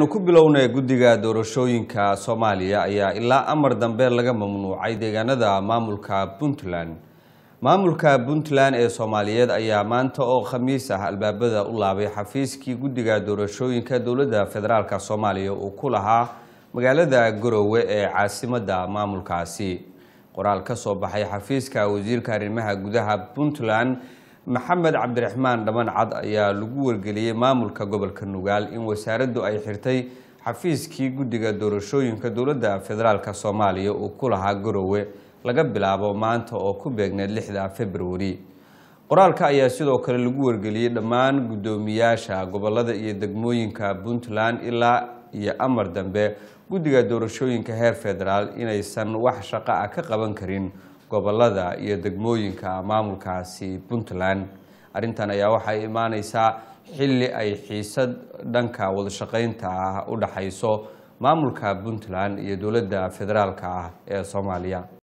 nu ku bilownay guddiga doorashooyinka soomaaliya ayaa ilaa amar dambe laga mamnuucay deegaanada maamulka puntland maamulka puntland ee soomaaliyeed ayaa maanta oo khamiis ah albaabada u laabay xafiiskii guddiga doorashooyinka dowladda federaalk soomaaliya uu ku lahaa magaalada garowe ee caasimada maamulkaasi qoraal ka soo baxay xafiiska wasiirka arrimaha gudaha puntland maxamed cabdiraxmaan dhaman cad ayaa lagu wargeliyey maamulka gobolka nugaal in wasaaraddu ay xirtay xafiiskii guddiga doorashooyinka dowladda federaalk soomaaliya uu ku lahaa garowe laga bilaabo maanta oo ku beegneed lixda februari qoraalka ayaa sidoo kale lagu wargeliyey dhammaan guddoomiyaasha gobolada iyo degmooyinka puntland ilaa iyo amar dambe guddiga doorashooyinka heer federaal inaysan wax shaqa ah ka qaban karin gobolada iyo degmooyinka maamulkaasi puntland arrintan ayaa waxay imaaneysaa xilli ay xiisad dhanka wadashaqeynta ah u dhaxayso maamulka puntland iyo dowladda federaalka ah ee soomaaliya